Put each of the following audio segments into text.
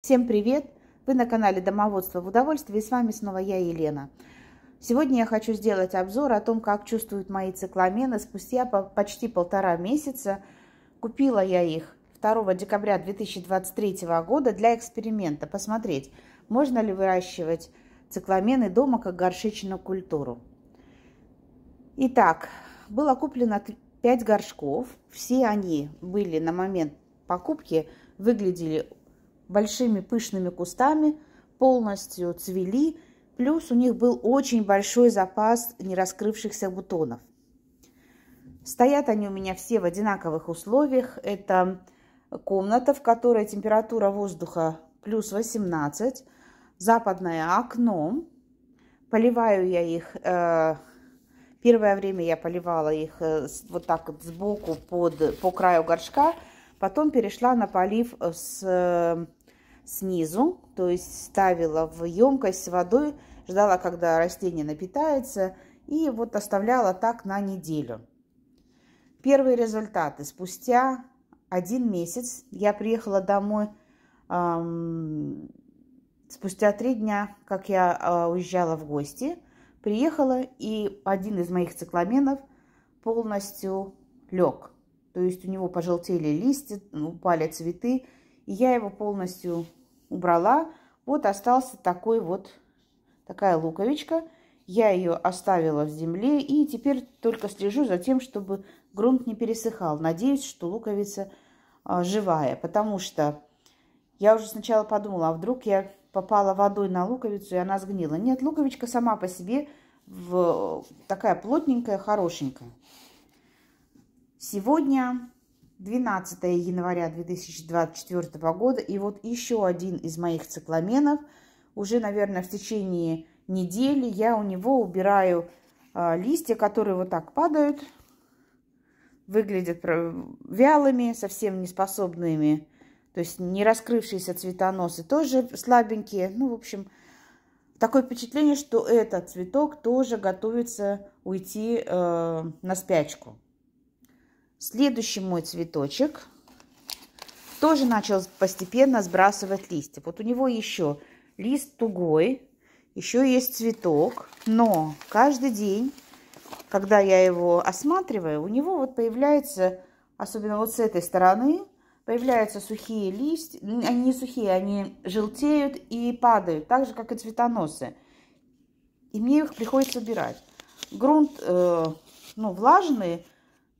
Всем привет! Вы на канале Домоводство в удовольствии, с вами снова я, Елена. Сегодня я хочу сделать обзор о том, как чувствуют мои цикламены спустя почти полтора месяца. Купила я их 2 декабря 2023 года для эксперимента, посмотреть, можно ли выращивать цикламены дома как горшечную культуру. Итак, было куплено 5 горшков, все они были на момент покупки, выглядели большими пышными кустами, полностью цвели, плюс у них был очень большой запас нераскрывшихся бутонов. Стоят они у меня все в одинаковых условиях. Это комната, в которой температура воздуха плюс 18, западное окно. Поливаю я их, э, первое время я поливала их э, вот так вот сбоку под, по краю горшка, потом перешла на полив с снизу, то есть ставила в емкость с водой, ждала, когда растение напитается, и вот оставляла так на неделю. Первые результаты. Спустя один месяц я приехала домой, эм, спустя три дня, как я э, уезжала в гости, приехала, и один из моих цикламенов полностью лег. То есть у него пожелтели листья, упали цветы, я его полностью убрала. Вот остался такой вот, такая луковичка. Я ее оставила в земле и теперь только слежу за тем, чтобы грунт не пересыхал. Надеюсь, что луковица а, живая, потому что я уже сначала подумала, а вдруг я попала водой на луковицу, и она сгнила. Нет, луковичка сама по себе в... такая плотненькая, хорошенькая. Сегодня 12 января 2024 года. И вот еще один из моих цикламенов Уже, наверное, в течение недели я у него убираю а, листья, которые вот так падают. Выглядят вялыми, совсем неспособными. То есть не раскрывшиеся цветоносы тоже слабенькие. Ну, в общем, такое впечатление, что этот цветок тоже готовится уйти э, на спячку. Следующий мой цветочек тоже начал постепенно сбрасывать листья. Вот у него еще лист тугой, еще есть цветок, но каждый день, когда я его осматриваю, у него вот появляется, особенно вот с этой стороны, появляются сухие листья, они не сухие, они желтеют и падают, так же, как и цветоносы. И мне их приходится убирать. Грунт э, ну, влажный,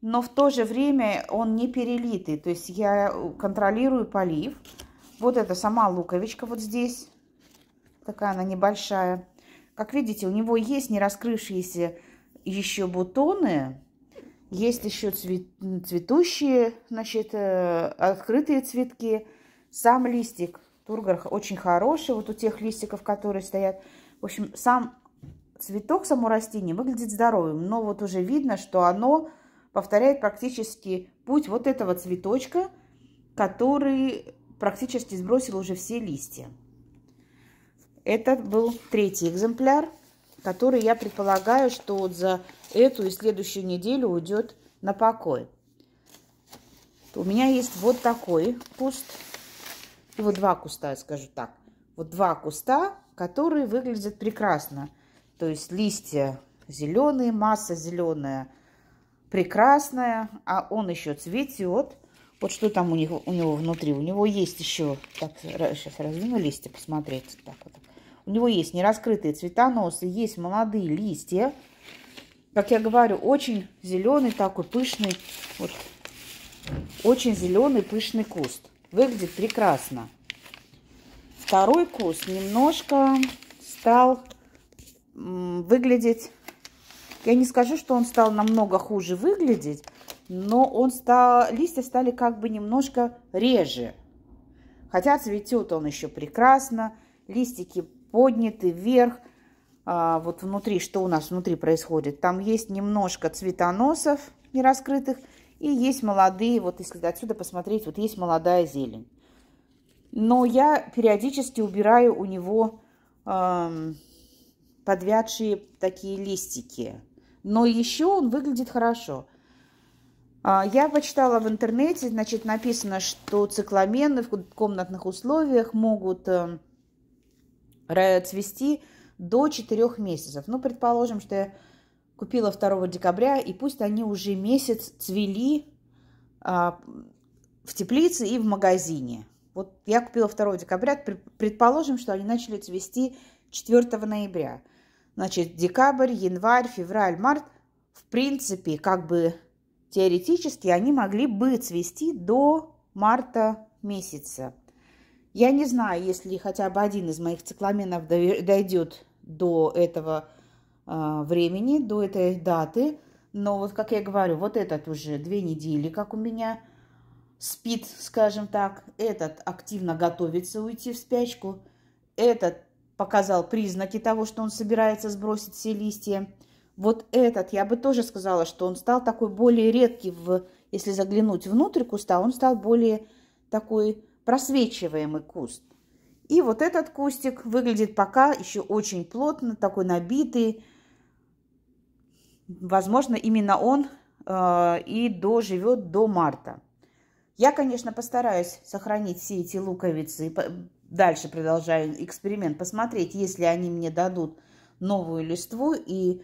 но в то же время он не перелитый. То есть я э, контролирую полив. Вот это сама луковичка вот здесь. Такая она небольшая. Как видите, у него есть не раскрывшиеся еще бутоны. Есть еще цветущие, значит, э, открытые цветки. Сам листик тургор очень хороший. Вот у тех листиков, которые стоят. В общем, сам цветок, само растение выглядит здоровым. Но вот уже видно, что оно повторяет практически путь вот этого цветочка, который практически сбросил уже все листья. Этот был третий экземпляр, который, я предполагаю, что вот за эту и следующую неделю уйдет на покой. У меня есть вот такой куст. вот два куста, скажу так. Вот два куста, которые выглядят прекрасно. То есть листья зеленые, масса зеленая, прекрасная, а он еще цветет. Вот что там у него, у него внутри. У него есть еще, так, сейчас раздвину листья, посмотреть. Так, вот. У него есть нераскрытые цветоносы, есть молодые листья. Как я говорю, очень зеленый такой пышный, вот, очень зеленый пышный куст. Выглядит прекрасно. Второй куст немножко стал выглядеть я не скажу, что он стал намного хуже выглядеть, но он стал, листья стали как бы немножко реже. Хотя цветет он еще прекрасно, листики подняты вверх. А, вот внутри, что у нас внутри происходит? Там есть немножко цветоносов нераскрытых и есть молодые, вот если отсюда посмотреть, вот есть молодая зелень. Но я периодически убираю у него э, подвядшие такие листики но еще он выглядит хорошо. А, я почитала в интернете, значит, написано, что цикламены в комнатных условиях могут эм, цвести до 4 месяцев. Ну, предположим, что я купила 2 декабря, и пусть они уже месяц цвели а, в теплице и в магазине. Вот я купила 2 декабря, предположим, что они начали цвести 4 ноября – Значит, декабрь, январь, февраль, март, в принципе, как бы теоретически они могли бы цвести до марта месяца. Я не знаю, если хотя бы один из моих цикламенов дойдет до этого э, времени, до этой даты. Но вот, как я говорю, вот этот уже две недели, как у меня спит, скажем так. Этот активно готовится уйти в спячку. Этот показал признаки того, что он собирается сбросить все листья. Вот этот, я бы тоже сказала, что он стал такой более редкий, в, если заглянуть внутрь куста, он стал более такой просвечиваемый куст. И вот этот кустик выглядит пока еще очень плотно, такой набитый. Возможно, именно он э, и доживет до марта. Я, конечно, постараюсь сохранить все эти луковицы дальше продолжаю эксперимент, посмотреть, если они мне дадут новую листву и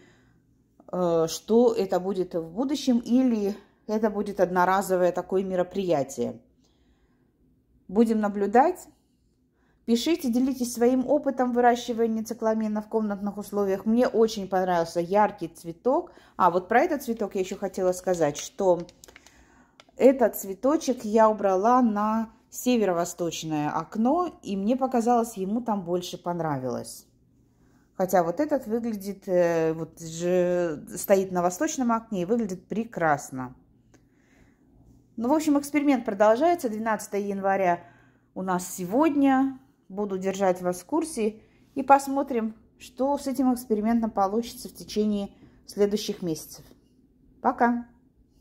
э, что это будет в будущем или это будет одноразовое такое мероприятие. Будем наблюдать. Пишите, делитесь своим опытом выращивания цикламена в комнатных условиях. Мне очень понравился яркий цветок. А вот про этот цветок я еще хотела сказать, что этот цветочек я убрала на северо-восточное окно, и мне показалось, ему там больше понравилось. Хотя вот этот выглядит, э, вот же стоит на восточном окне и выглядит прекрасно. Ну, в общем, эксперимент продолжается. 12 января у нас сегодня. Буду держать вас в курсе и посмотрим, что с этим экспериментом получится в течение следующих месяцев. Пока!